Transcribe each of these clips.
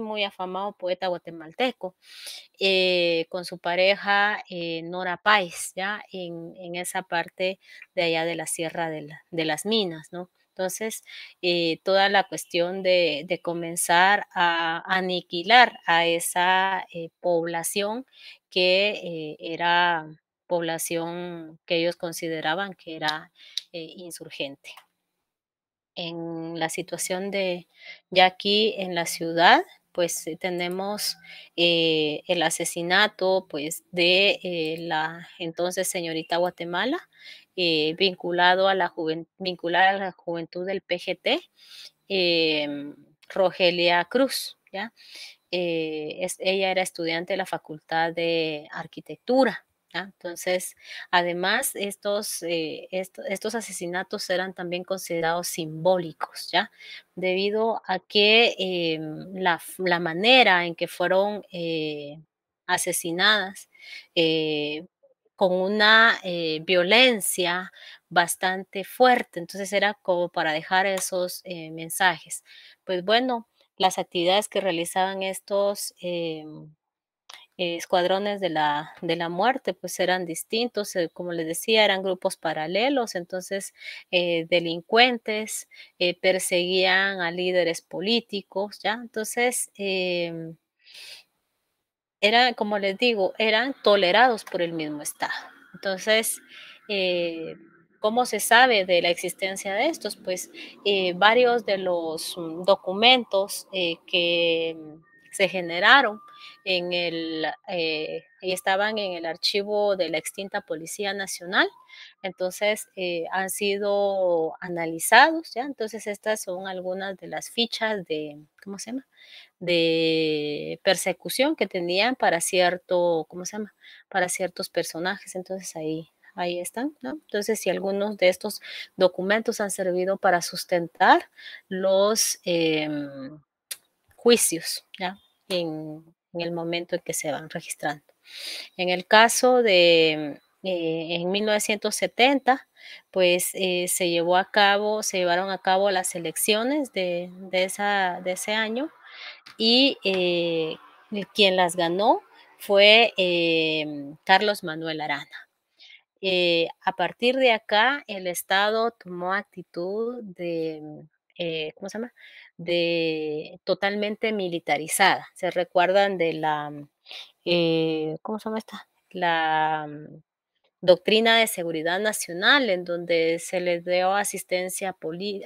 muy afamado poeta guatemalteco, eh, con su pareja eh, Nora Páez, ¿ya? En, esa parte de allá de la Sierra de, las Minas, ¿no? Entonces, eh, toda la cuestión de, de, comenzar a aniquilar a esa población que era población que ellos consideraban que era insurgente en la situación de ya aquí en la ciudad, pues eh, tenemos eh, el asesinato pues de eh, la entonces señorita Guatemala vinculado a la vinculada a la juventud del PGT em, Rogelia Cruz ya es, ella era estudiante de la Facultad de Arquitectura entonces, además, estos, eh, estos asesinatos eran también considerados simbólicos, ¿ya? Debido a que em, la, manera en que fueron eh, asesinadas eh, con una violencia bastante fuerte, entonces era como para dejar esos mensajes. Pues bueno, las actividades que realizaban estos... Em, eh, escuadrones de la, de la muerte pues eran distintos, eh, como les decía, eran grupos paralelos, entonces eh, delincuentes perseguían a líderes políticos, ¿ya? Entonces, em, eran, como les digo, eran tolerados por el mismo Estado. Entonces, ¿Cómo se sabe de la existencia de estos? Pues varios de los mm, documentos que se generaron en el, y eh, estaban en el archivo de la extinta Policía Nacional. Entonces, eh, han sido analizados, ¿ya? Entonces, estas son algunas de las fichas de, ¿cómo se llama? De persecución que tenían para cierto, ¿cómo se llama? Para ciertos personajes. Entonces, ahí, ahí están, ¿no? Entonces, si algunos de estos documentos han servido para sustentar los... Em, juicios En, el momento en que se van registrando. En el caso de, eh, en 1970, pues eh, se llevó a cabo, se llevaron a cabo las elecciones de, esa, de ese año y eh, quien las ganó fue Carlos Manuel Arana. a partir de acá, el Estado tomó actitud de, eh, ¿cómo se llama? De totalmente militarizada. Se recuerdan de la, mm, eh, ¿cómo se llama esta? La mm, doctrina de seguridad nacional, en donde se les dio asistencia,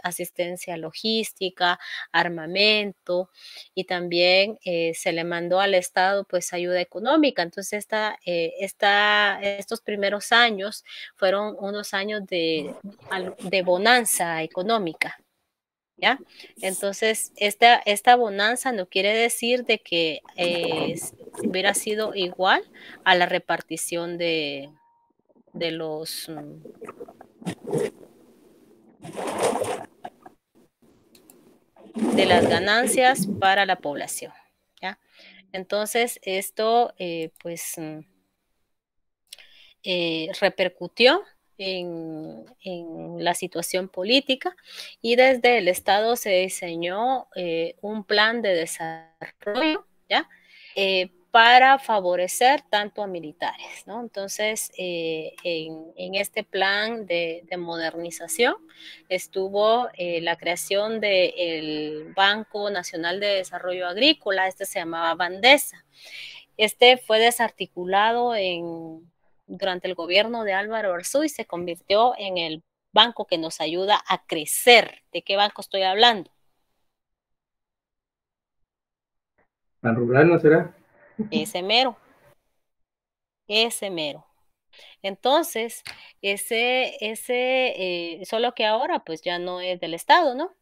asistencia logística, armamento y también eh, se le mandó al Estado pues ayuda económica. Entonces esta, eh, esta, estos primeros años fueron unos años de, de bonanza económica. ¿Ya? Entonces, esta, esta bonanza no quiere decir de que eh, hubiera sido igual a la repartición de, de los... Mm, de las ganancias para la población. ¿ya? Entonces, esto eh, pues mm, eh, repercutió en, la situación política y desde el Estado se diseñó eh, un plan de desarrollo ¿ya? Eh, para favorecer tanto a militares. Entonces, eh, en, este plan de, modernización estuvo la creación del Banco Nacional de Desarrollo Agrícola, este se llamaba Bandesa. Este fue desarticulado en durante el gobierno de Álvaro Arzú y se convirtió en el banco que nos ayuda a crecer. ¿De qué banco estoy hablando? ¿Al rural no será? Ese mero. Ese mero. Entonces, ese, ese, eh, solo que ahora pues ya no es del Estado, ¿no?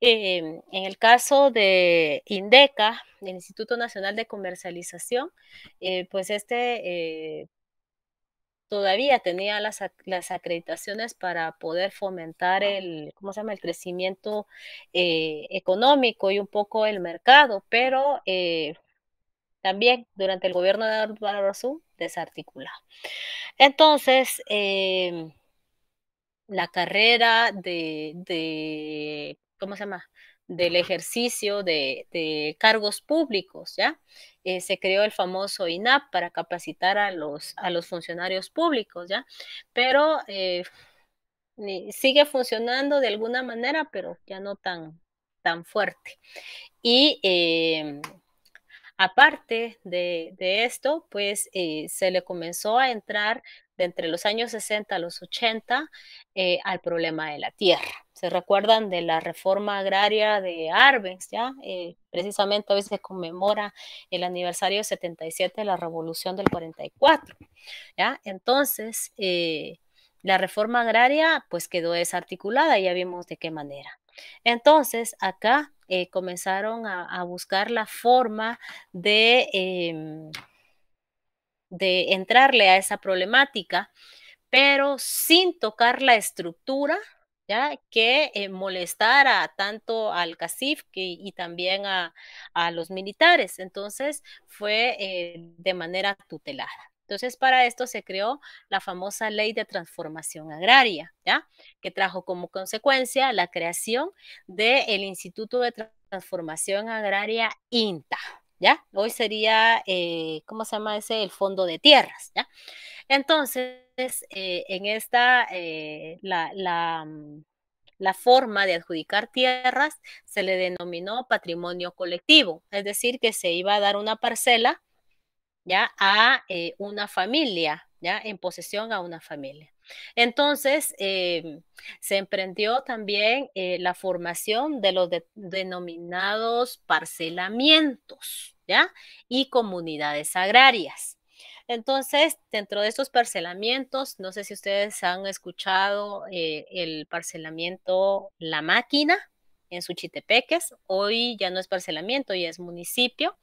Em, en el caso de INDECA, el Instituto Nacional de Comercialización, eh, pues este eh, todavía tenía las, acreditaciones para poder fomentar el, ¿cómo se llama? el crecimiento eh, económico y un poco el mercado, pero eh, también durante el gobierno de Azul, desarticulado. Entonces, em, la carrera de, ¿cómo se llama? del ejercicio de, de cargos públicos, ¿ya? Eh, se creó el famoso INAP para capacitar a los, a los funcionarios públicos, ¿ya? Pero eh, sigue funcionando de alguna manera, pero ya no tan, tan fuerte. Y em, aparte de, esto, pues eh, se le comenzó a entrar de entre los años 60 a los 80 eh, al problema de la tierra. ¿Se recuerdan de la reforma agraria de Arbenz? ¿ya? Eh, precisamente hoy se conmemora el aniversario 77 de la revolución del 44. ¿ya? Entonces, eh, la reforma agraria pues quedó desarticulada, ya vimos de qué manera. Entonces, acá comenzaron a, buscar la forma de em, de entrarle a esa problemática, pero sin tocar la estructura ¿ya? que eh, molestara tanto al CACIF que, y también a, los militares. Entonces fue eh, de manera tutelada. Entonces, para esto se creó la famosa ley de transformación agraria, ¿ya? que trajo como consecuencia la creación del el Instituto de Transformación Agraria INTA. Hoy sería, eh, ¿cómo se llama ese? El fondo de tierras, ¿ya? Entonces, eh, en esta, eh, mm, la, forma de adjudicar tierras se le denominó patrimonio colectivo, es decir, que se iba a dar una parcela, ¿ya? A una familia, ¿ya? En posesión a una familia. Entonces, se emprendió también la formación de los denominados parcelamientos, y comunidades agrarias. Entonces, dentro de estos parcelamientos, no sé si ustedes han escuchado eh, el parcelamiento La Máquina en Suchitepeques. Hoy ya no es parcelamiento, ya es municipio.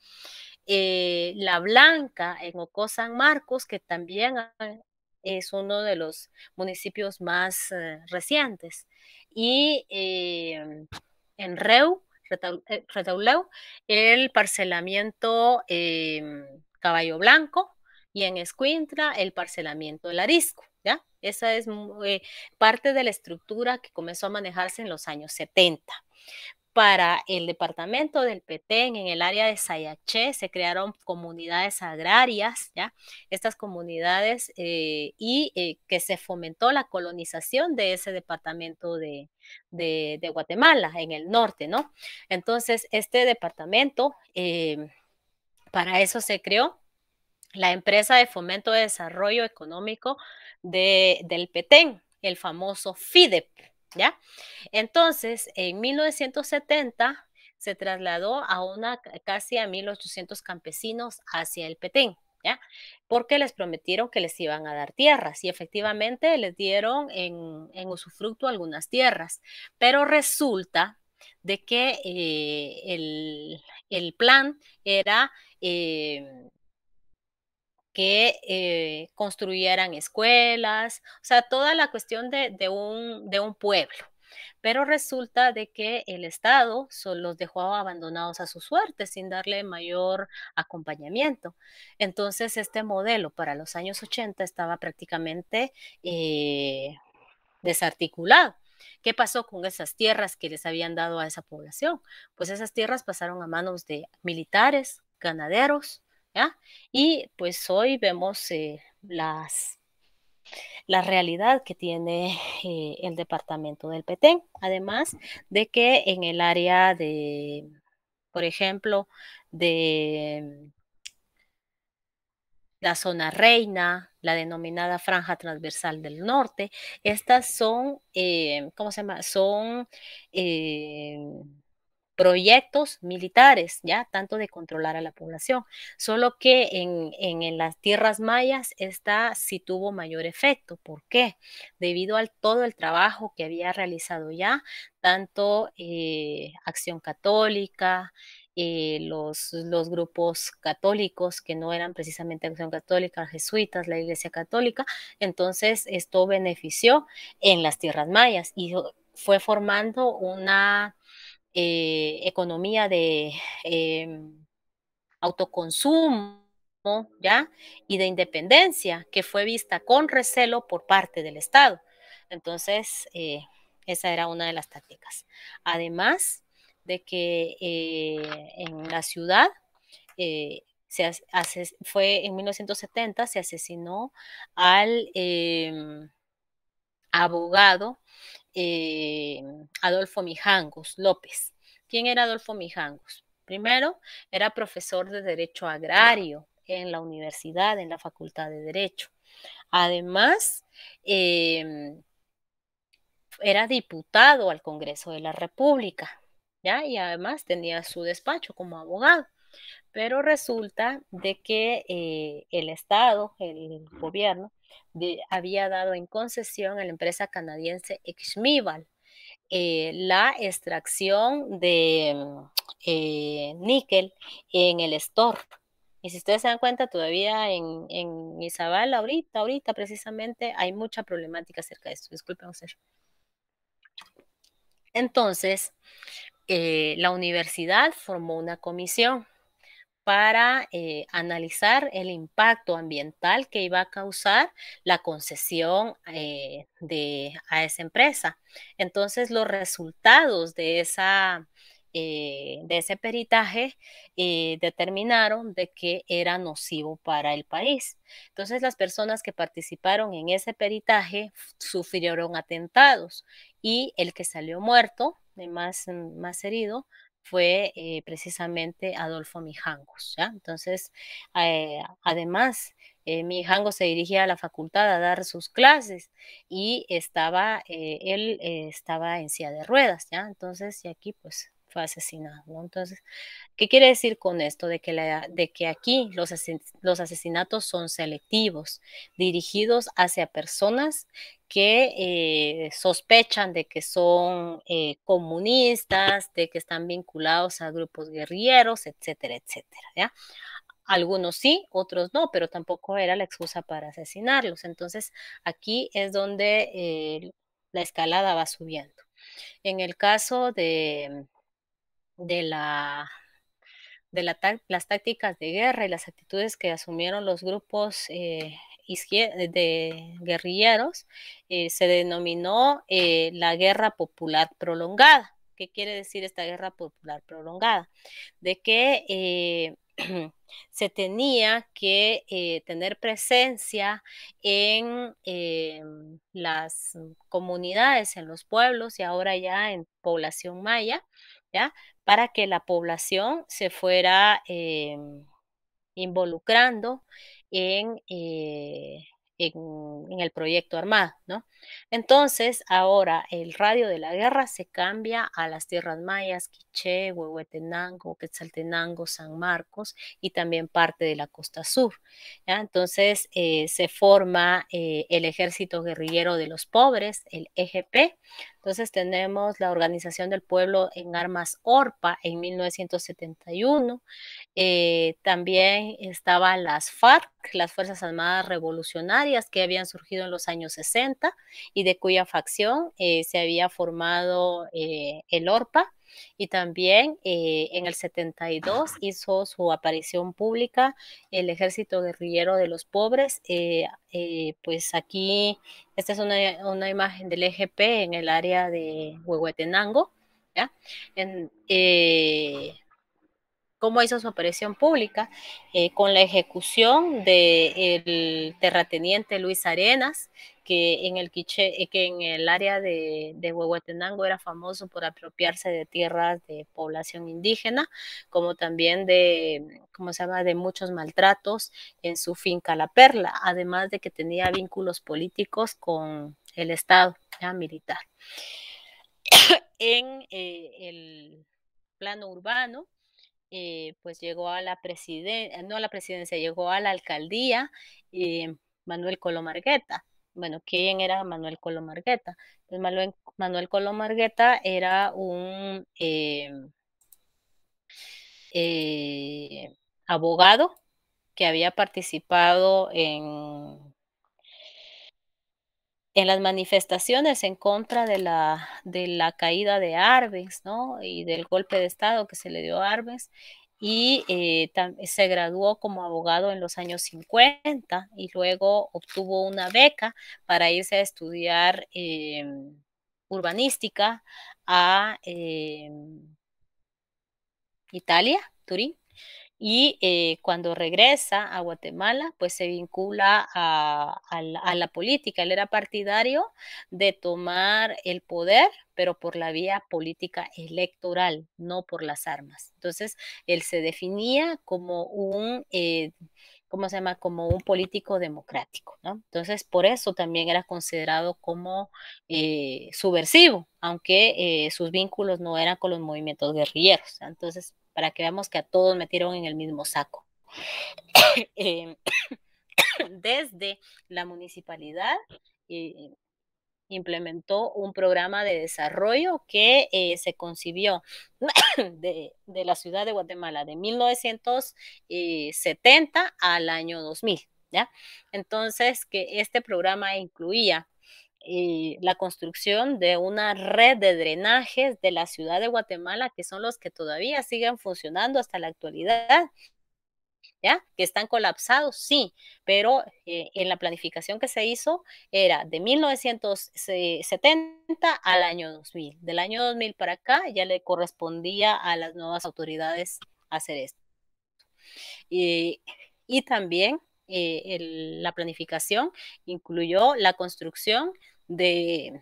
Eh, la Blanca en Ocó San Marcos, que también es uno de los municipios más eh, recientes. Y en Reu, eh, el parcelamiento Caballo Blanco y en Escuintla el parcelamiento del Arisco. ¿ya? Esa es eh, parte de la estructura que comenzó a manejarse en los años 70. Para el departamento del Petén, en el área de Sayaché, se crearon comunidades agrarias, ¿ya? Estas comunidades eh, y eh, que se fomentó la colonización de ese departamento de, Guatemala, en el norte, ¿no? Entonces, este departamento, em, para eso se creó la empresa de fomento de desarrollo económico del Petén, el famoso FIDEP, ¿ya? Entonces, en 1970 se trasladó a una casi a 1800 campesinos hacia el Petén. ¿Ya? Porque les prometieron que les iban a dar tierras y efectivamente les dieron en, usufructo algunas tierras, pero resulta de que eh, el, plan era eh, que eh, construyeran escuelas, o sea, toda la cuestión de, un, pueblo. Pero resulta de que el Estado los dejó abandonados a su suerte sin darle mayor acompañamiento. Entonces, este modelo para los años 80 estaba prácticamente eh, desarticulado. ¿Qué pasó con esas tierras que les habían dado a esa población? Pues esas tierras pasaron a manos de militares, ganaderos, y pues hoy vemos eh, las, la realidad que tiene eh, el departamento del Petén, además de que en el área de, por ejemplo, de la zona reina, la denominada franja transversal del norte, estas son, eh, ¿cómo se llama? Son proyectos militares, ya tanto de controlar a la población, solo que en, las tierras mayas esta sí tuvo mayor efecto. ¿Por qué? Debido al todo el trabajo que había realizado ya, tanto eh, Acción Católica, eh, los, los, grupos católicos que no eran precisamente acción católica, jesuitas, la iglesia católica. Entonces, esto benefició en las tierras mayas y fue formando una eh, economía de em, autoconsumo, ¿ya? Y de independencia, que fue vista con recelo por parte del Estado. Entonces, eh, esa era una de las tácticas. Además de que eh, en la ciudad se fue en 1970 se asesinó al em, abogado eh, Adolfo Mijangos López. ¿Quién era Adolfo Mijangos? Primero, era profesor de Derecho Agrario en la universidad, en la Facultad de Derecho. Además, em, era diputado al Congreso de la República, ¿ya? Y además tenía su despacho como abogado. Pero resulta de que eh, el Estado, el gobierno, había dado en concesión a la empresa canadiense Exmival eh, la extracción de mm, eh, níquel en el store. Y si ustedes se dan cuenta, todavía en, en Izabal, ahorita, ahorita precisamente, hay mucha problemática acerca de esto. Disculpen Entonces, eh, la universidad formó una comisión para eh, analizar el impacto ambiental que iba a causar la concesión eh, a esa empresa. Entonces, los resultados de, esa, eh, de ese peritaje determinaron de que era nocivo para el país. Entonces, las personas que participaron en ese peritaje sufrieron atentados y el que salió muerto, más, más herido, fue eh, precisamente Adolfo Mijangos. ¿ya? Entonces, eh, además, eh, Mijangos se dirigía a la facultad a dar sus clases y estaba, él estaba en silla de ruedas. ¿ya? Entonces, y aquí pues fue asesinado. Entonces, ¿qué quiere decir con esto? De que, de que aquí los, los asesinatos son selectivos, dirigidos hacia personas que eh, sospechan de que son eh, comunistas, de que están vinculados a grupos guerrilleros, etcétera, etcétera. Algunos sí, otros no, pero tampoco era la excusa para asesinarlos. Entonces, aquí es donde eh, la escalada va subiendo. En el caso de, de la de las tácticas de guerra y las actitudes que asumieron los grupos eh, eh, de guerrilleros, eh, se denominó la guerra popular prolongada. ¿Qué quiere decir esta guerra popular prolongada? De que se tenía que tener presencia en las comunidades, en los pueblos y ahora ya en población maya, ¿ya? para que la población se fuera em, involucrando en, eh, en, en, el proyecto armado, ¿no? Entonces, ahora el radio de la guerra se cambia a las tierras mayas, Quiché, Huehuetenango, Quetzaltenango, San Marcos y también parte de la costa sur. Entonces, eh, se forma eh, el Ejército Guerrillero de los Pobres, el EGP. Entonces, tenemos la Organización del Pueblo en Armas ORPA en 1971. Eh, también estaban las FARC, las Fuerzas Armadas Revolucionarias, que habían surgido en los años 60 y de cuya facción eh, se había formado eh, el ORPA. Y también eh, en el 72 hizo su aparición pública el Ejército Guerrillero de los Pobres. pues aquí, esta es una, una, imagen del EGP en el área de Huehuetenango. En, cómo hizo su aparición pública, eh, con la ejecución del el terrateniente Luis Arenas, que en el, eh, que en el área de, Huehuetenango era famoso por apropiarse de tierras de población indígena, como también de, ¿cómo se llama?, de muchos maltratos en su finca La Perla, además de que tenía vínculos políticos con el Estado militar. en eh, el plano urbano, eh, pues llegó a la presidencia, eh, no a la presidencia, llegó a la alcaldía eh, Manuel Colomargueta. Bueno, ¿quién era Manuel Colomargueta? Pues, Manuel, Manuel Colomargueta era un abogado que había participado en en las manifestaciones en contra de la, de la caída de Arbenz ¿no? y del golpe de Estado que se le dio a Arbenz. Y eh, se graduó como abogado en los años 50 y luego obtuvo una beca para irse a estudiar em, urbanística a em, Italia, Turín y eh, cuando regresa a Guatemala, pues se vincula a, la, política. Él era partidario de tomar el poder, pero por la vía política electoral, no por las armas. Entonces, él se definía como un... Eh, ¿cómo se llama? Como un político democrático, Entonces, por eso también era considerado como eh, subversivo, aunque sus vínculos no eran con los movimientos guerrilleros. Entonces, para que veamos que a todos metieron en el mismo saco. Em, desde la municipalidad eh, implementó un programa de desarrollo que eh, se concibió de, la ciudad de Guatemala de 1970 eh, al año 2000. ¿ya? Entonces, que este programa incluía la construcción de una red de drenajes de la ciudad de Guatemala, que son los que todavía siguen funcionando hasta la actualidad. ¿Ya? Que están colapsados, sí, pero eh, en la planificación que se hizo era de 1970 eh, al año 2000. Del año 2000 para acá ya le correspondía a las nuevas autoridades hacer esto. Eh, y, también la planificación incluyó la construcción de,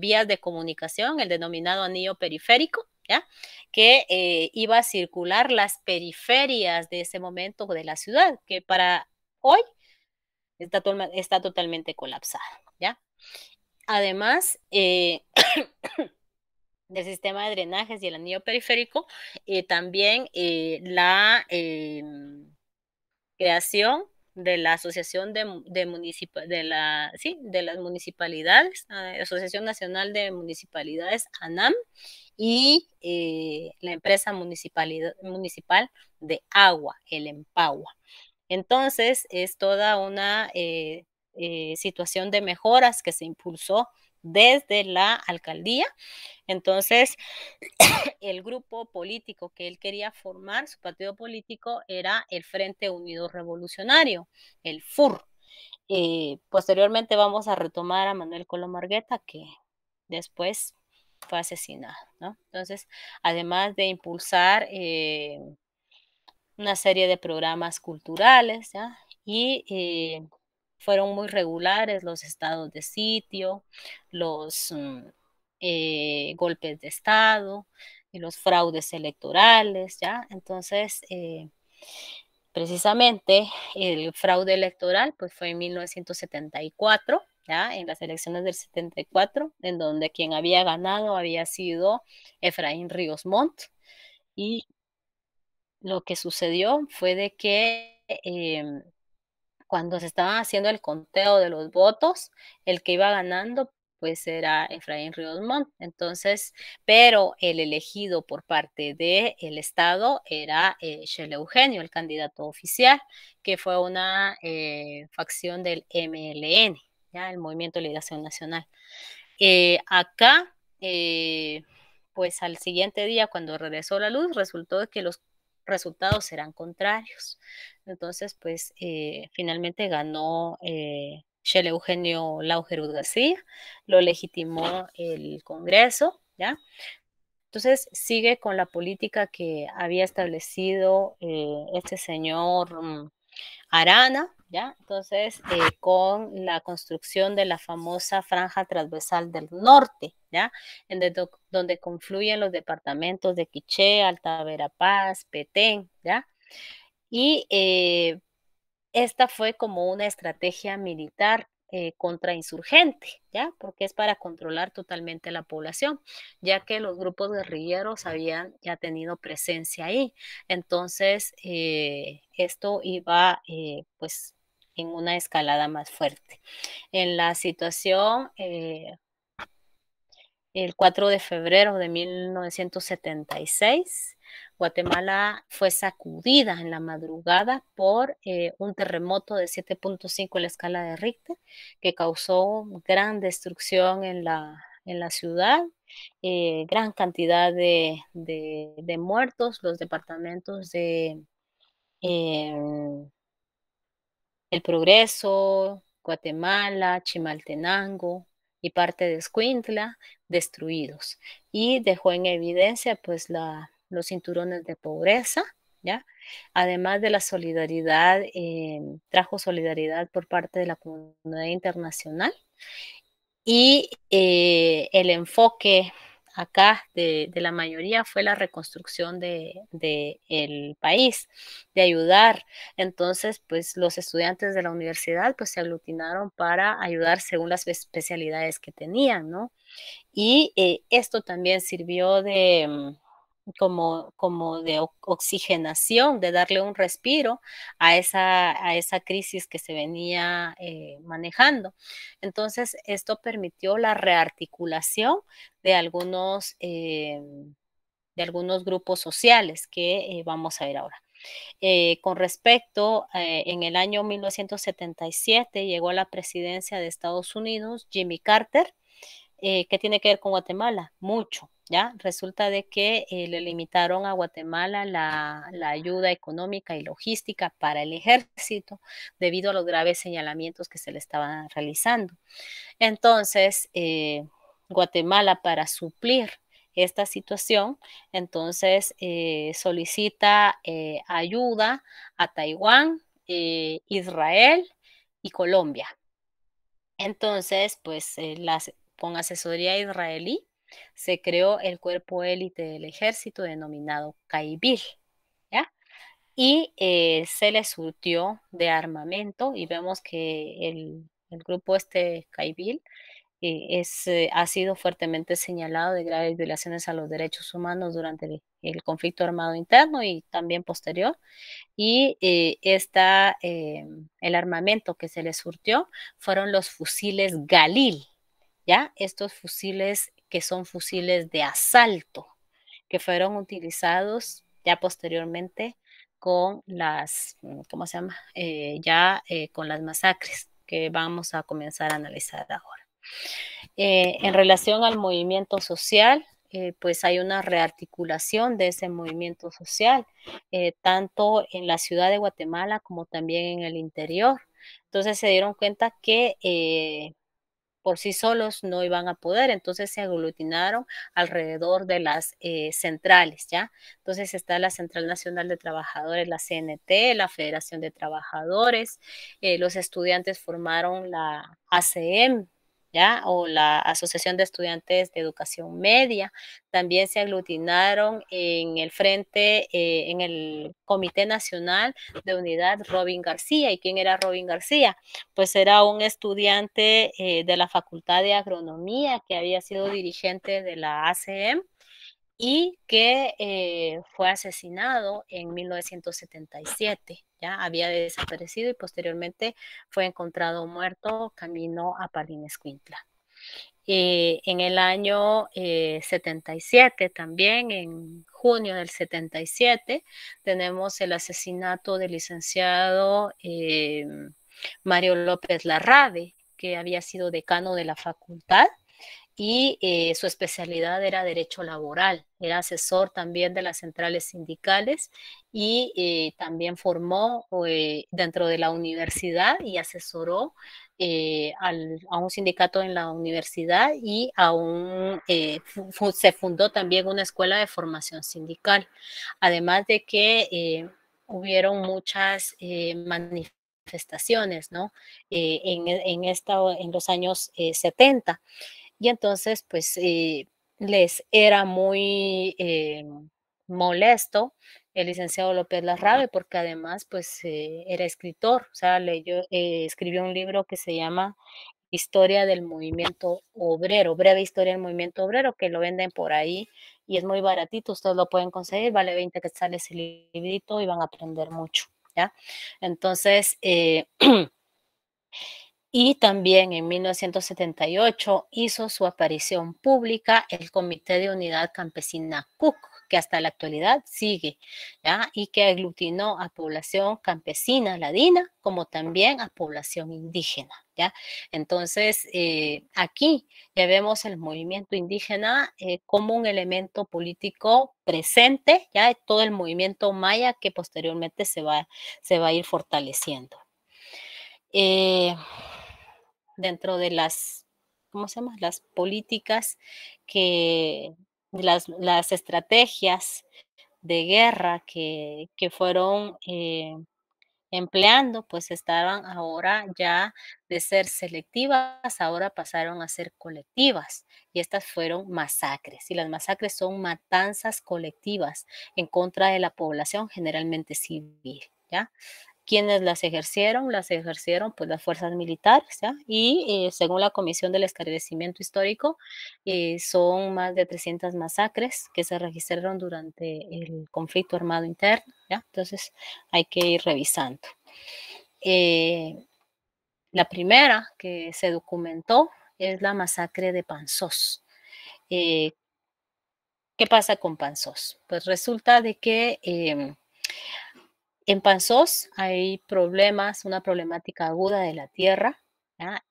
vías de comunicación, el denominado anillo periférico, que eh, iba a circular las periferias de ese momento de la ciudad, que para hoy está, está totalmente colapsada. ¿ya? Además, eh, del sistema de drenajes y el anillo periférico, eh, también la em, creación de la Asociación de, de, de, la, las Municipalidades, ah, Asociación Nacional de Municipalidades, ANAM, y eh, la empresa municipal de agua, el Empagua. Entonces, es toda una eh, eh, situación de mejoras que se impulsó desde la alcaldía. Entonces, el grupo político que él quería formar, su partido político, era el Frente Unido Revolucionario, el FUR. Eh, posteriormente vamos a retomar a Manuel Colomargueta, que después fue asesinado. Entonces, además de impulsar eh, una serie de programas culturales y eh, fueron muy regulares los estados de sitio, los mm, eh, golpes de estado y los fraudes electorales, ¿ya? Entonces, eh, precisamente el fraude electoral pues fue en 1974, ¿ya? En las elecciones del 74, en donde quien había ganado había sido Efraín Ríos Montt y lo que sucedió fue de que em, cuando se estaba haciendo el conteo de los votos, el que iba ganando pues era Efraín Ríos Montt. Entonces, pero el elegido por parte del Estado era eh, Eugenio, el candidato oficial, que fue una eh, facción del MLN, ¿ya? el Movimiento de Liberación Nacional. Eh, acá, eh, pues al siguiente día, cuando regresó la luz, resultó que los resultados serán contrarios. Entonces, pues eh, finalmente ganó eh, Eugenio Laugerud García, lo legitimó el Congreso, ¿ya? Entonces sigue con la política que había establecido eh, este señor mm, Arana, entonces, eh, con la construcción de la famosa franja transversal del norte, ¿ya? donde confluyen los departamentos de Quiché, Alta Verapaz, Petén, ¿ya? Y eh, esta fue como una estrategia militar eh, contra insurgente, ¿ya? Porque es para controlar totalmente la población, ya que los grupos guerrilleros habían ya tenido presencia ahí. Entonces, esto iba, pues, en una escalada más fuerte. En la situación, eh, el 4 de febrero de 1976, Guatemala fue sacudida en la madrugada por eh, un terremoto de 7.5 en la escala de Richter que causó gran destrucción en la, en la ciudad, eh, gran cantidad de, muertos, los departamentos de... El Progreso, Guatemala, Chimaltenango y parte de Escuintla destruidos y dejó en evidencia pues los cinturones de pobreza, ¿ya? Además de la solidaridad, eh, trajo solidaridad por parte de la comunidad internacional y eh, el enfoque acá de, la mayoría fue la reconstrucción del de, el país, de ayudar. Entonces, pues los estudiantes de la universidad pues se aglutinaron para ayudar según las especialidades que tenían, ¿no? Y eh, esto también sirvió de mm, como, como de oxigenación, de darle un respiro a esa, a esa crisis que se venía eh, manejando. Entonces, esto permitió la rearticulación de algunos, eh, de algunos grupos sociales que eh, vamos a ver ahora. con respecto, en el año 1977 llegó a la presidencia de Estados Unidos Jimmy Carter. que tiene que ver con Guatemala? Mucho. Resulta de que eh, le limitaron a Guatemala la, ayuda económica y logística para el ejército debido a los graves señalamientos que se le estaban realizando. Entonces, eh, Guatemala para suplir esta situación, entonces eh, solicita ayuda a Taiwán, Israel y Colombia. Entonces, pues con asesoría israelí, se creó el cuerpo élite del ejército denominado Caibil ¿ya? Y eh, se le surtió de armamento y vemos que el, grupo este Caibil eh, es, eh, ha sido fuertemente señalado de graves violaciones a los derechos humanos durante el, conflicto armado interno y también posterior. Y el armamento que se le surtió fueron los fusiles Galil, ¿ya? Estos fusiles que son fusiles de asalto, que fueron utilizados ya posteriormente con las, mm, ¿cómo se llama? Eh, ya eh, con las masacres que vamos a comenzar a analizar ahora. Eh, en relación al movimiento social, pues hay una rearticulación de ese movimiento social, tanto en la ciudad de Guatemala como también en el interior. Entonces se dieron cuenta que por sí solos no iban a poder, entonces se aglutinaron alrededor de las eh, centrales, ¿ya? Entonces está la Central Nacional de Trabajadores, la CNT, la Federación de Trabajadores, eh, los estudiantes formaron la ACM, o la Asociación de Estudiantes de Educación Media. También se aglutinaron en el frente, eh, en el Comité Nacional de Unidad Robin García. ¿Y quién era Robin García? Pues era un estudiante eh, de la Facultad de Agronomía que había sido dirigente de la ACM y que eh, fue asesinado en 1977 ya había desaparecido y posteriormente fue encontrado muerto camino a Palinescuintla. Eh, en el año 77, eh, también en junio del 77, tenemos el asesinato del licenciado eh, Mario López Larrade, que había sido decano de la facultad y eh, su especialidad era derecho laboral, era asesor también de las centrales sindicales y eh, también formó eh, dentro de la universidad y asesoró a un sindicato en la universidad y se fundó también una escuela de formación sindical, además de que hubieron muchas manifestaciones ¿no? en, en los años 70. Y entonces, pues, eh, les era muy eh, molesto el licenciado López Larrabe, porque además, pues, eh, era escritor, o sea, leyó, escribió un libro que se llama Historia del Movimiento Obrero, breve historia del movimiento obrero, que lo venden por ahí y es muy baratito, ustedes lo pueden conseguir, vale 20 sale ese librito y van a aprender mucho, ¿ya? Entonces, Y también en 1978 hizo su aparición pública el Comité de Unidad Campesina Cook, que hasta la actualidad sigue, ¿ya? y que aglutinó a población campesina ladina como también a población indígena. ¿ya? Entonces, eh, aquí ya vemos el movimiento indígena eh, como un elemento político presente, ya todo el movimiento maya que posteriormente se va, se va a ir fortaleciendo. Eh, dentro de las, ¿cómo Las políticas que, las, estrategias de guerra que, fueron eh, empleando, pues estaban ahora ya de ser selectivas, ahora pasaron a ser colectivas. Y estas fueron masacres. Y las masacres son matanzas colectivas en contra de la población generalmente civil. ¿ya? ¿Quiénes las ejercieron, las ejercieron pues las fuerzas militares, ¿ya? Y eh, según la Comisión del Esclarecimiento Histórico, eh, son más de 300 masacres que se registraron durante el conflicto armado interno, ¿ya? Entonces hay que ir revisando. Eh, la primera que se documentó es la masacre de Panzós. ¿Qué pasa con panzos Pues resulta de que em, en Panzós hay problemas, una problemática aguda de la tierra,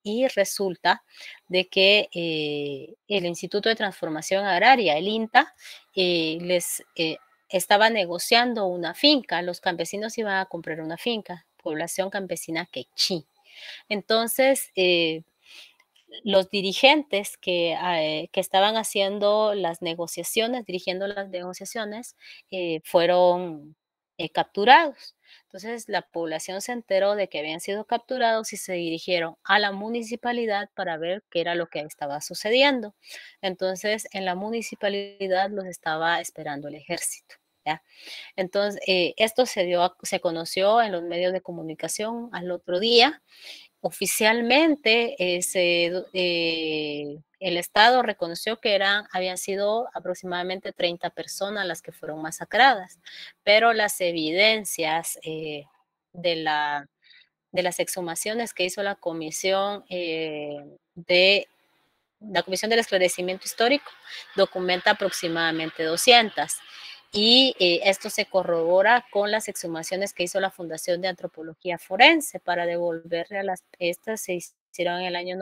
y resulta de que eh, el Instituto de Transformación Agraria, el INTA, eh, les eh, estaba negociando una finca, los campesinos iban a comprar una finca, población campesina quechí. Entonces, los dirigentes que, estaban haciendo las negociaciones, dirigiendo las negociaciones, fueron eh, capturados. Entonces la población se enteró de que habían sido capturados y se dirigieron a la municipalidad para ver qué era lo que estaba sucediendo. Entonces en la municipalidad los estaba esperando el ejército. Entonces eh, esto se, dio, se conoció en los medios de comunicación al otro día. Oficialmente eh, se el Estado reconoció que eran, habían sido aproximadamente 30 personas las que fueron masacradas, pero las evidencias eh, de, la, de las exhumaciones que hizo la Comisión eh, de la Comisión del Esclarecimiento Histórico documenta aproximadamente 200 y eh, esto se corrobora con las exhumaciones que hizo la Fundación de Antropología Forense para devolverle a las, estas se hicieron en el año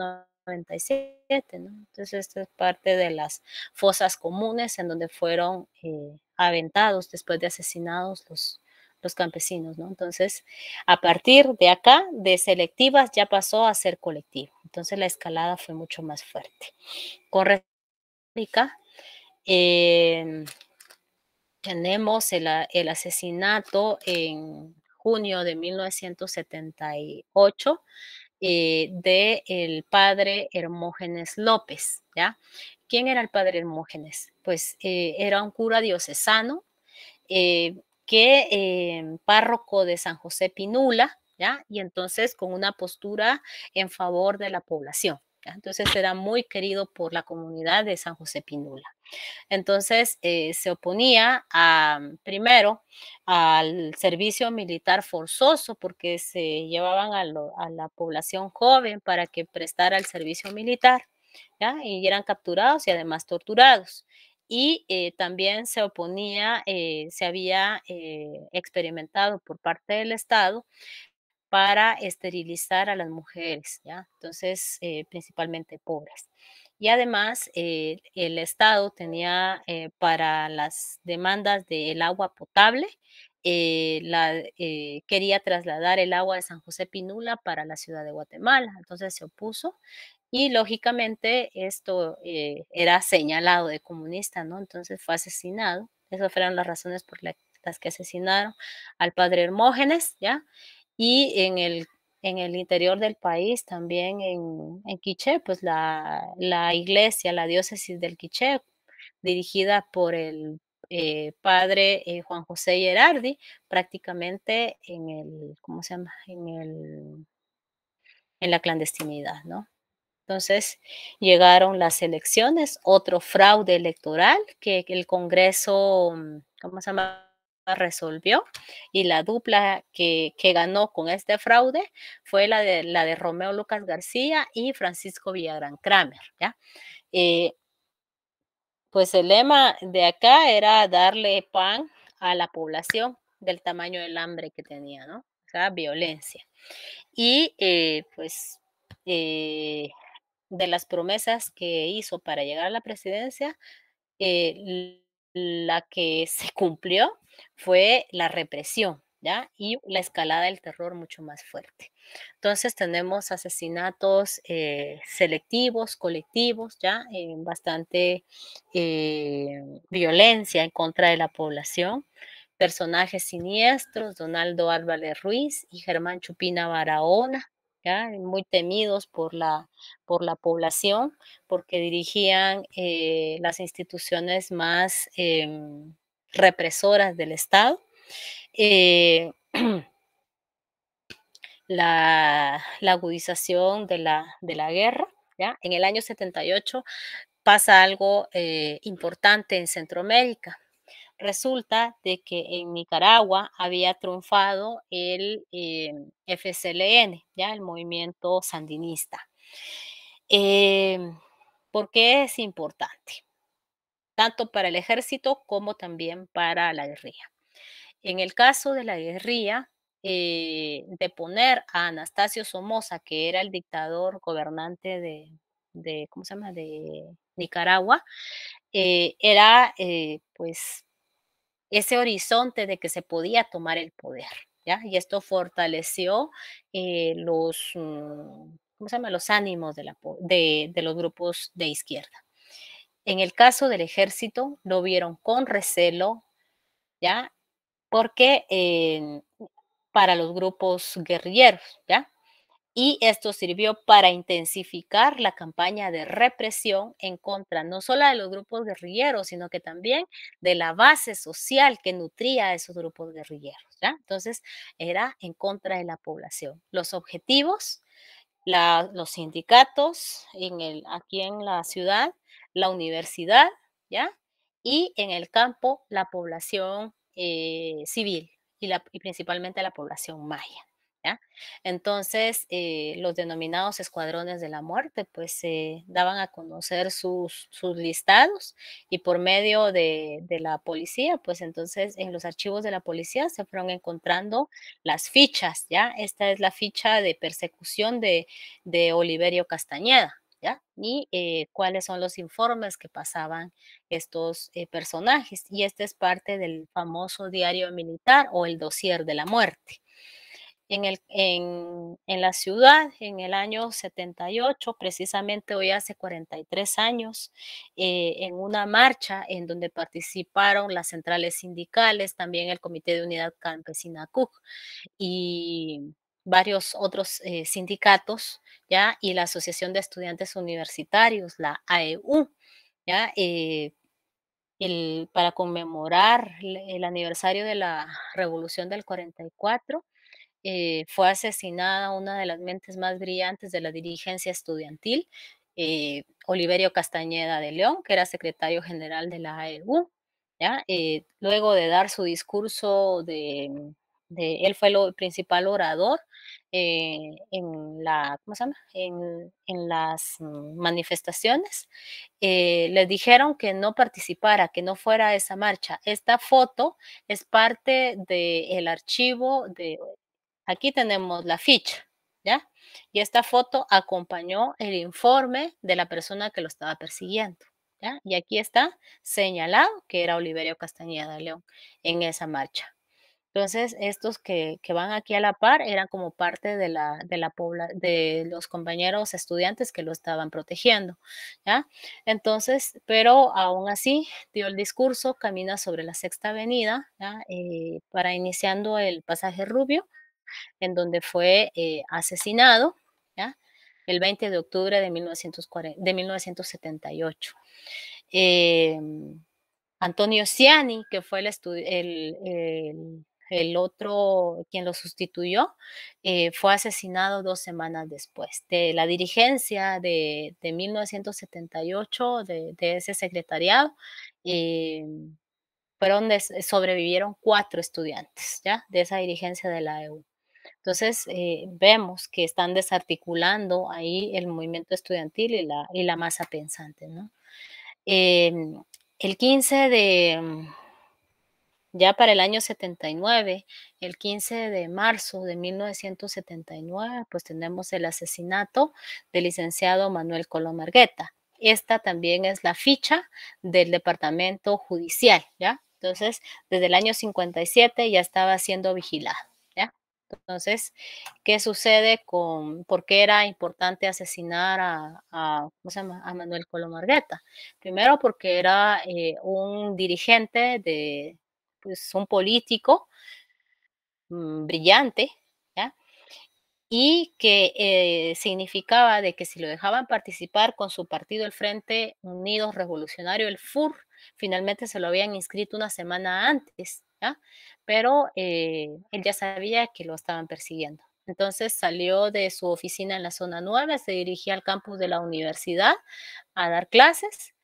97. Entonces, esta es parte de las fosas comunes en donde fueron eh, aventados después de asesinados los, los campesinos. ¿no? Entonces, a partir de acá, de selectivas ya pasó a ser colectivo. Entonces, la escalada fue mucho más fuerte. Con respecto em, tenemos el, el asesinato en junio de 1978 eh, de el padre Hermógenes López, ¿ya? ¿Quién era el padre Hermógenes? Pues eh, era un cura diocesano, eh, que párroco de San José Pinula, ¿ya? Y entonces con una postura en favor de la población, entonces era muy querido por la comunidad de San José Pinula. Entonces eh, se oponía mm, primero al servicio militar forzoso porque se llevaban a, la población joven para que prestara el servicio militar y eran capturados y además torturados y eh, también se oponía, eh, se había experimentado por parte del Estado para esterilizar a las mujeres, ¿ya? Entonces, eh, principalmente pobres. Y además, eh, el Estado tenía eh, para las demandas del agua potable, quería trasladar el agua de San José Pinula para la ciudad de Guatemala, entonces se opuso y lógicamente esto era señalado de comunista, ¿no? Entonces fue asesinado. Esas fueron las razones por las que asesinaron al padre Hermógenes, ¿ya? y en el, en el interior del país, también en, en Quiché, pues la, iglesia, la diócesis del Quiché, dirigida por el eh, padre eh, Juan José Gerardi, prácticamente en el, ¿cómo se llama? En el, en la clandestinidad, ¿no? Entonces llegaron las elecciones, otro fraude electoral que el Congreso, mm, ¿cómo se llama? resolvió y la dupla que, ganó con este fraude fue la de, la de Romeo Lucas García y Francisco Villagrán Kramer. Eh, pues el lema de acá era darle pan a la población del tamaño del hambre que tenía, ¿no? O sea, violencia. Y eh, pues eh, de las promesas que hizo para llegar a la presidencia, la que se cumplió fue la represión, ¿ya? Y la escalada del terror mucho más fuerte. Entonces tenemos asesinatos eh, selectivos, colectivos, ¿ya? Eh, bastante eh, violencia en contra de la población. Personajes siniestros, Donaldo Álvarez Ruiz y Germán Chupina Barahona, muy temidos por la, población, porque dirigían eh, las instituciones más em, represoras del Estado. Eh, la, agudización de la, guerra. ¿ya? En el año 78 pasa algo eh, importante en Centroamérica. Resulta de que en Nicaragua había triunfado el eh, FCLN, ya el movimiento sandinista. porque eh, ¿Por qué es importante? Tanto para el ejército como también para la guerrilla. En el caso de la guerrilla, eh, de poner a Anastasio Somoza, que era el dictador gobernante de, ¿cómo se de Nicaragua, eh, era pues ese horizonte de que se podía tomar el poder. ¿ya? Y esto fortaleció eh, los, mm, ¿cómo se llama? los ánimos de, los grupos de izquierda. En el caso del ejército, lo vieron con recelo, ¿ya? Porque eh, para los grupos guerrilleros, ¿ya? y esto sirvió para intensificar la campaña de represión en contra no solo de los grupos guerrilleros, sino que también de la base social que nutría a esos grupos guerrilleros. Entonces, era en contra de la población. Los objetivos, los sindicatos aquí en la ciudad, la universidad, ¿ya? y en el campo, la población eh, civil y principalmente la población maya. Entonces, eh, los denominados escuadrones de la muerte, pues se daban a conocer sus, listados y por medio de, la policía, pues entonces en los archivos de la policía se fueron encontrando las fichas, ¿ya? Esta es la ficha de persecución de, Oliverio Castañeda, ¿Ya? Y eh, cuáles son los informes que pasaban estos eh, personajes. Y este es parte del famoso diario militar o el dossier de la muerte en, el, en, en, la ciudad en el año 78, precisamente hoy hace 43 años, eh, en una marcha en donde participaron las centrales sindicales, también el Comité de Unidad Campesina CUC y varios otros eh, sindicatos, ¿ya? Y la Asociación de Estudiantes Universitarios, la AEU, eh, para conmemorar el aniversario de la Revolución del 44, eh, fue asesinada una de las mentes más brillantes de la dirigencia estudiantil, eh, Oliverio Castañeda de León, que era secretario general de la AEU. Eh, luego de dar su discurso, de, él fue el principal orador en, las manifestaciones, eh, les dijeron que no participara, que no fuera a esa marcha. Esta foto es parte del archivo de Aquí tenemos la ficha, ¿ya? Y esta foto acompañó el informe de la persona que lo estaba persiguiendo. ¿ya? Y aquí está señalado que era Oliverio Castañeda León en esa marcha. Entonces, estos que, van aquí a la par eran como parte de la, de de los compañeros estudiantes que lo estaban protegiendo, ¿ya? Entonces, pero aún así dio el discurso, camina sobre la sexta avenida, ¿ya? Eh, para iniciando el pasaje rubio, en donde fue eh, asesinado el 20 de octubre de, 1940, de 1978. Em, Antonio Ciani, que fue el, el, otro quien lo sustituyó, eh, fue asesinado dos semanas después. De la dirigencia de, 1978, de, ese secretariado, em, fueron sobrevivieron cuatro estudiantes ¿ya? de esa dirigencia de la EU. Entonces, eh, vemos que están desarticulando ahí el movimiento estudiantil y la, y la masa pensante, ¿no? Em, el 15 de, mm, ya para el año 79, el 15 de marzo de 1979, pues tenemos el asesinato del licenciado Manuel colomargueta. Margueta. Esta también es la ficha del departamento judicial, ¿ya? Entonces, desde el año 57 ya estaba siendo vigilado. Entonces, ¿qué sucede con por qué era importante asesinar a, a, ¿cómo se Manuel Colomargueta? Primero porque era eh, un dirigente de, pues un político mm, brillante, Y que eh, significaba de que si lo dejaban participar con su partido, el Frente Unido Revolucionario, el FUR, finalmente se lo habían inscrito una semana antes pero eh, él ya sabía que lo estaban persiguiendo. Entonces salió de su oficina en la zona 9, se dirigía al campus de la universidad a dar clases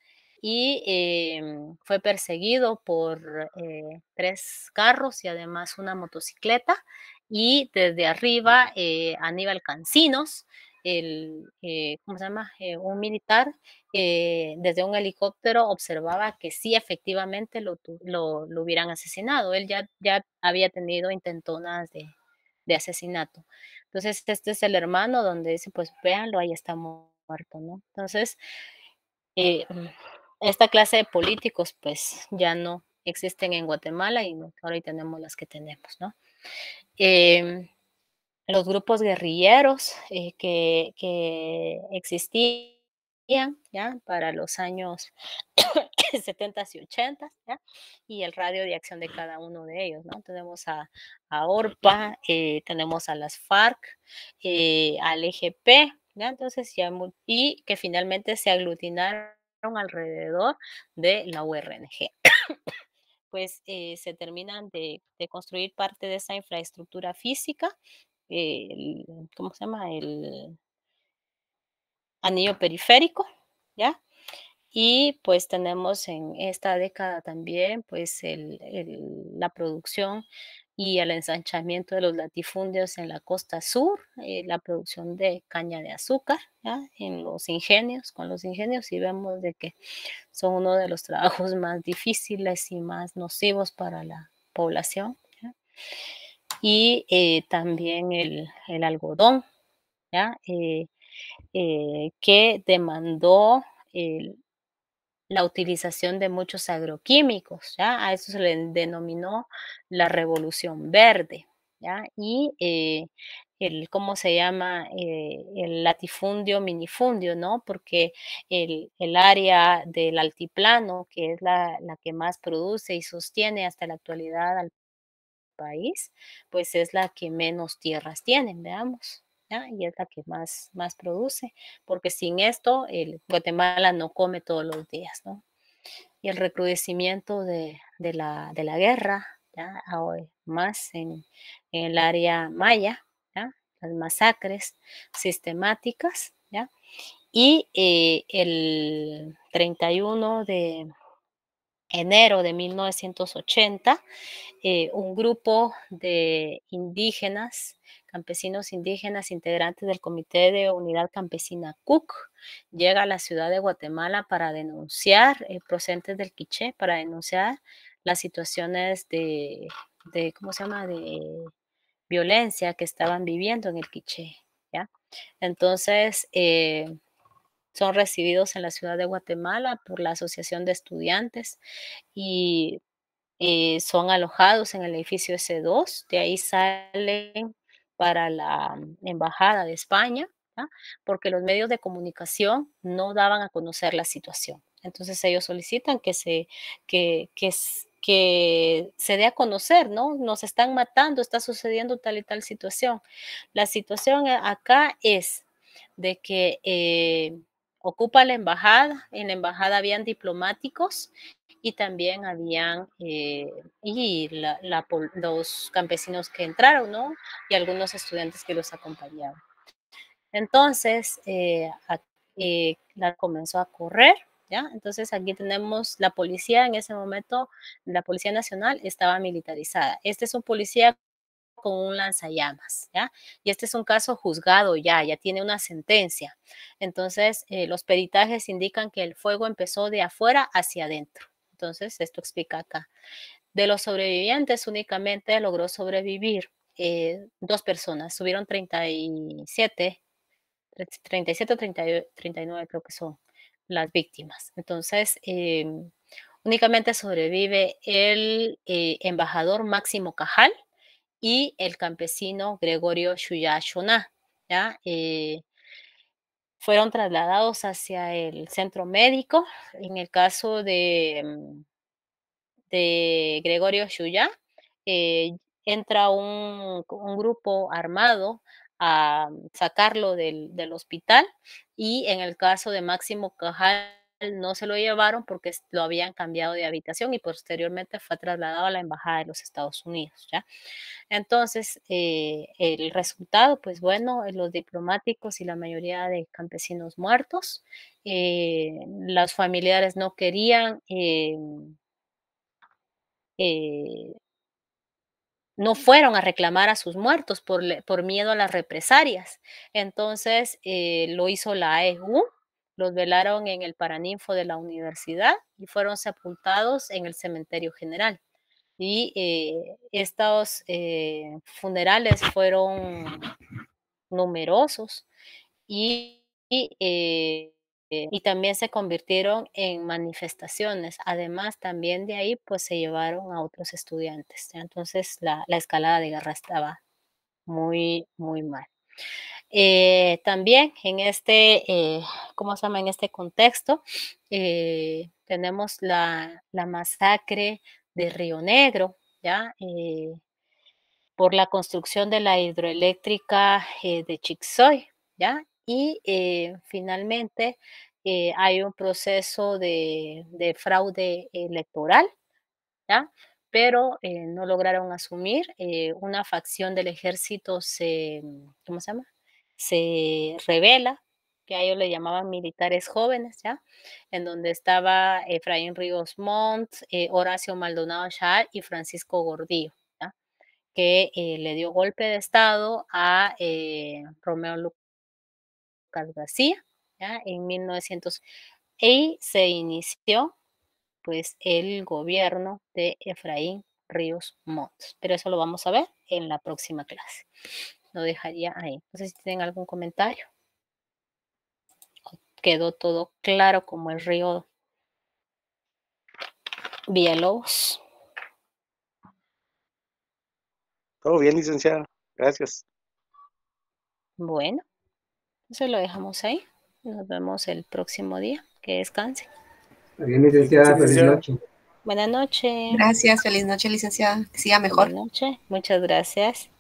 y em, fue perseguido por eh, tres carros y además una motocicleta. Y desde arriba, eh, Aníbal Cancinos el, eh, ¿cómo se llama? Eh, un militar eh, desde un helicóptero observaba que sí efectivamente lo, hubieran asesinado. Él ya, ya había tenido intentonas de, asesinato. Entonces, este es el hermano donde dice, pues véanlo, ahí está muerto, ¿no? Entonces, mm, esta clase de políticos, pues ya no existen en Guatemala y ahora tenemos las que tenemos, ¿no? Em, los grupos guerrilleros eh, que, existían ¿ya? para los años 70 y 80 y el radio de acción de cada uno de ellos. ¿no? Tenemos a, ORPA, eh, tenemos a las FARC, eh, al EGP, Entonces, ya y que finalmente se aglutinaron alrededor de la URNG. pues se terminan de, construir parte de esa infraestructura física el, ¿cómo se llama? El anillo periférico, ¿ya? Y pues tenemos en esta década también pues la producción y el ensanchamiento de los latifundios en la costa sur, eh, la producción de caña de azúcar ¿ya? en los ingenios, con los ingenios, y vemos de que son uno de los trabajos más difíciles y más nocivos para la población. ¿ya? y eh, también el, algodón, eh, eh, que demandó la utilización de muchos agroquímicos, ¿ya? A eso se le denominó la revolución verde, Y el, ¿cómo se llama? el latifundio, minifundio, ¿no? Porque el, área del altiplano, que es la, la que más produce y sostiene hasta la actualidad al país, pues es la que menos tierras tienen, veamos. ¿ya? Y es la que más, más produce, porque sin esto el Guatemala no come todos los días, ¿no? Y el recrudecimiento de, de, la, de la, guerra, ¿ya? Hoy, más en, el área maya, las masacres sistemáticas, ¿ya? Y eh, el 31 de, enero de 1980, eh, un grupo de indígenas, campesinos indígenas, integrantes del Comité de Unidad Campesina Cook llega a la ciudad de Guatemala para denunciar, eh, procedentes del Quiché, para denunciar las situaciones de, ¿cómo se llama?, de violencia que estaban viviendo en el Quiché. ¿ya? Entonces, eh, son recibidos en la ciudad de Guatemala por la Asociación de Estudiantes y eh, son alojados en el edificio S2. De ahí salen para la Embajada de España, porque los medios de comunicación no daban a conocer la situación. Entonces ellos solicitan que se, que, que, se dé a conocer, ¿no? Nos están matando, está sucediendo tal y tal situación. La situación eh, acá es de que eh, ocupa la embajada. En la embajada habían diplomáticos y también habían eh, y los campesinos que entraron, ¿no? Y algunos estudiantes que los acompañaban. Entonces, eh, eh, la comenzó a correr, ¿ya? Entonces aquí tenemos la policía en ese momento, la Policía Nacional estaba militarizada. Este es un policía con un lanzallamas, ¿ya? Y este es un caso juzgado ya, ya tiene una sentencia. Entonces, eh, los peritajes indican que el fuego empezó de afuera hacia adentro. Entonces, esto explica acá. De los sobrevivientes, únicamente logró sobrevivir eh, dos personas. Subieron 37, 37 o 39 creo que son las víctimas. Entonces, em, únicamente sobrevive el eh, embajador Máximo Cajal, y el campesino Gregorio Shuyashuna. ¿ya? Eh, fueron trasladados hacia el centro médico. En el caso de, mm, Gregorio Shuya, eh, entra un, grupo armado a sacarlo del, del hospital y en el caso de Máximo Cajal no se lo llevaron porque lo habían cambiado de habitación y posteriormente fue trasladado a la Embajada de los Estados Unidos. ¿ya? Entonces, eh, el resultado, pues bueno, los diplomáticos y la mayoría de campesinos muertos, eh, las familiares no querían... Eh, no fueron a reclamar a sus muertos por, miedo a las represalias. Entonces lo hizo la AEU los velaron en el paraninfo de la universidad y fueron sepultados en el cementerio general. Y eh, estos eh, funerales fueron numerosos eh, y, también se convirtieron en manifestaciones. Además, también de ahí, pues se llevaron a otros estudiantes. Entonces, la, la escalada de guerra estaba muy, muy mal. Eh, también en este, eh, ¿cómo se llama? En este contexto, eh, tenemos la, masacre de Río Negro, ¿ya? por la construcción de la hidroeléctrica de Chixoy, ¿ya? Y finalmente hay un proceso de, de fraude electoral, ¿ya? pero eh, no lograron asumir. Eh, una facción del ejército se, mm, ¿cómo se llama? Se revela, que a ellos le llamaban militares jóvenes, ¿ya? En donde estaba Efraín Ríos Montt, eh, Horacio Maldonado Shah y Francisco Gordillo, ¿ya? que le dio golpe de Estado a Romeo Lucas García, ¿ya? En 1900. Y se inició pues el gobierno de Efraín Ríos Montes, Pero eso lo vamos a ver en la próxima clase. Lo dejaría ahí. No sé si tienen algún comentario. Quedó todo claro como el río Villalobos. Todo bien, licenciado Gracias. Bueno, entonces lo dejamos ahí. Nos vemos el próximo día. Que descansen. Bien, licenciada, feliz noche. Buenas noches. Gracias, feliz noche, licenciada. Que siga mejor. Buenas noches, muchas gracias.